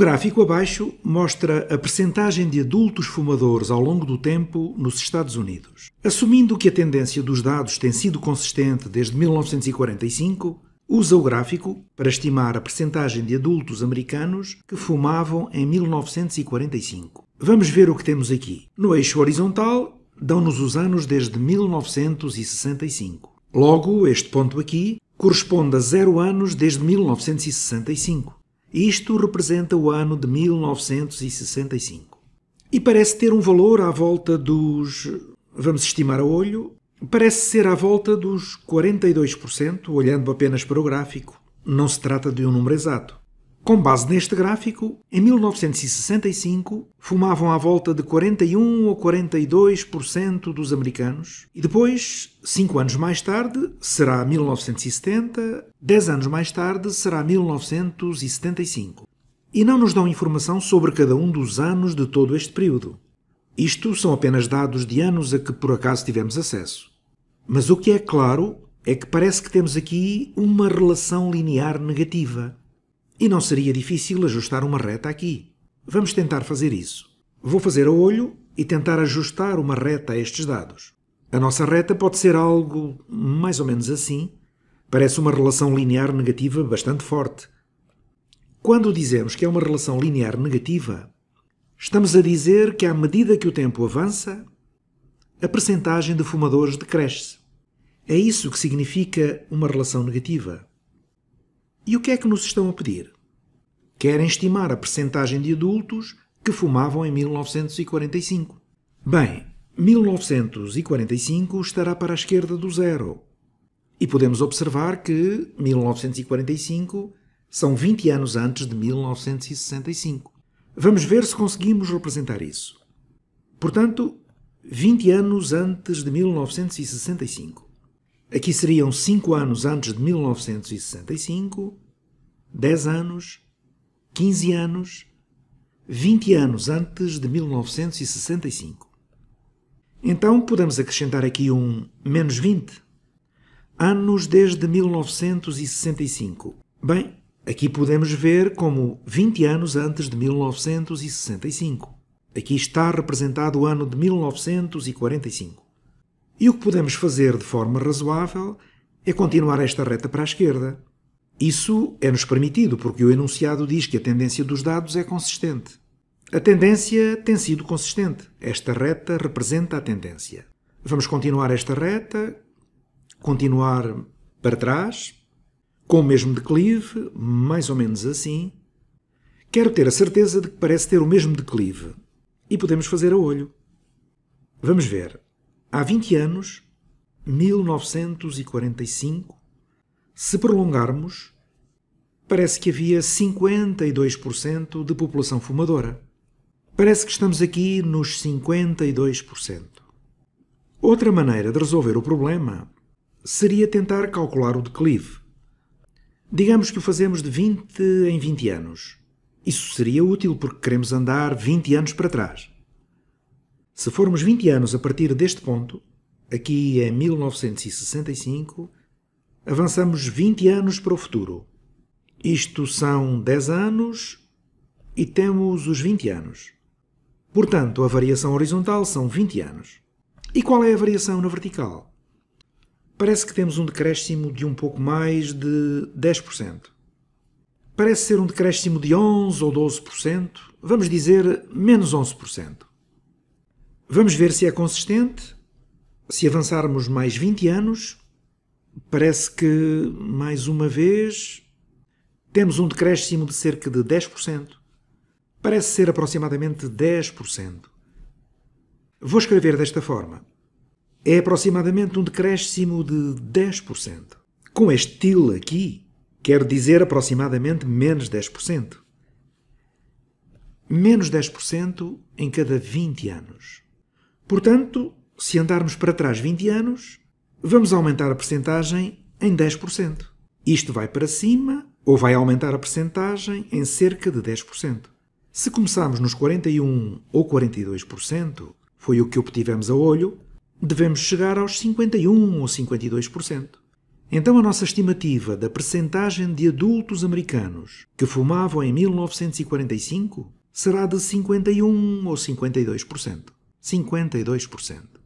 gráfico abaixo mostra a percentagem de adultos fumadores ao longo do tempo nos Estados Unidos. Assumindo que a tendência dos dados tem sido consistente desde 1945, usa o gráfico para estimar a percentagem de adultos americanos que fumavam em 1945. Vamos ver o que temos aqui. No eixo horizontal, dão-nos os anos desde 1965. Logo, este ponto aqui corresponde a zero anos desde 1965. Isto representa o ano de 1965. E parece ter um valor à volta dos. Vamos estimar a olho. Parece ser à volta dos 42%, olhando apenas para o gráfico. Não se trata de um número exato. Com base neste gráfico, em 1965 fumavam à volta de 41 ou 42% dos americanos e depois, 5 anos mais tarde, será 1970, 10 anos mais tarde será 1975. E não nos dão informação sobre cada um dos anos de todo este período. Isto são apenas dados de anos a que por acaso tivemos acesso. Mas o que é claro é que parece que temos aqui uma relação linear negativa e não seria difícil ajustar uma reta aqui. Vamos tentar fazer isso. Vou fazer a olho e tentar ajustar uma reta a estes dados. A nossa reta pode ser algo mais ou menos assim. Parece uma relação linear negativa bastante forte. Quando dizemos que é uma relação linear negativa, estamos a dizer que à medida que o tempo avança, a percentagem de fumadores decresce. É isso que significa uma relação negativa. E o que é que nos estão a pedir? Querem estimar a percentagem de adultos que fumavam em 1945. Bem, 1945 estará para a esquerda do zero. E podemos observar que 1945 são 20 anos antes de 1965. Vamos ver se conseguimos representar isso. Portanto, 20 anos antes de 1965. Aqui seriam 5 anos antes de 1965, 10 anos, 15 anos, 20 anos antes de 1965. Então podemos acrescentar aqui um menos 20. Anos desde 1965. Bem, aqui podemos ver como 20 anos antes de 1965. Aqui está representado o ano de 1945. E o que podemos fazer de forma razoável é continuar esta reta para a esquerda. Isso é-nos permitido, porque o enunciado diz que a tendência dos dados é consistente. A tendência tem sido consistente. Esta reta representa a tendência. Vamos continuar esta reta, continuar para trás, com o mesmo declive, mais ou menos assim. Quero ter a certeza de que parece ter o mesmo declive. E podemos fazer a olho. Vamos ver. Há 20 anos, 1945, se prolongarmos, parece que havia 52% de população fumadora. Parece que estamos aqui nos 52%. Outra maneira de resolver o problema seria tentar calcular o declive. Digamos que o fazemos de 20 em 20 anos. Isso seria útil porque queremos andar 20 anos para trás. Se formos 20 anos a partir deste ponto, aqui é 1965, avançamos 20 anos para o futuro. Isto são 10 anos e temos os 20 anos. Portanto, a variação horizontal são 20 anos. E qual é a variação na vertical? Parece que temos um decréscimo de um pouco mais de 10%. Parece ser um decréscimo de 11 ou 12%, vamos dizer menos 11%. Vamos ver se é consistente. Se avançarmos mais 20 anos, parece que, mais uma vez, temos um decréscimo de cerca de 10%. Parece ser aproximadamente 10%. Vou escrever desta forma. É aproximadamente um decréscimo de 10%. Com este til aqui, quero dizer aproximadamente menos 10%. Menos 10% em cada 20 anos. Portanto, se andarmos para trás 20 anos, vamos aumentar a percentagem em 10%. Isto vai para cima ou vai aumentar a percentagem em cerca de 10%. Se começarmos nos 41 ou 42%, foi o que obtivemos a olho, devemos chegar aos 51 ou 52%. Então a nossa estimativa da percentagem de adultos americanos que fumavam em 1945 será de 51 ou 52%. 52%.